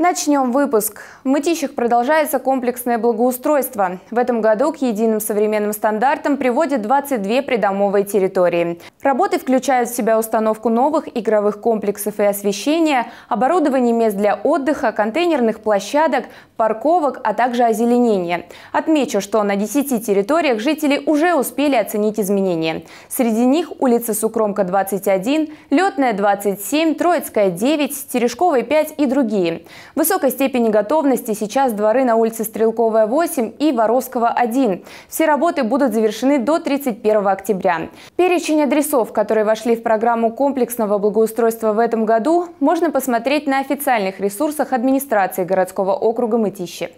Начнем выпуск. В Мытищах продолжается комплексное благоустройство. В этом году к единым современным стандартам приводят 22 придомовые территории. Работы включают в себя установку новых игровых комплексов и освещения, оборудование мест для отдыха, контейнерных площадок, парковок, а также озеленение. Отмечу, что на 10 территориях жители уже успели оценить изменения. Среди них улица Сукромка 21, Летная 27, Троицкая 9, Терешковая 5 и другие. В высокой степени готовности сейчас дворы на улице Стрелковая, 8 и Воровского, 1. Все работы будут завершены до 31 октября. Перечень адресов, которые вошли в программу комплексного благоустройства в этом году, можно посмотреть на официальных ресурсах администрации городского округа Мытищи.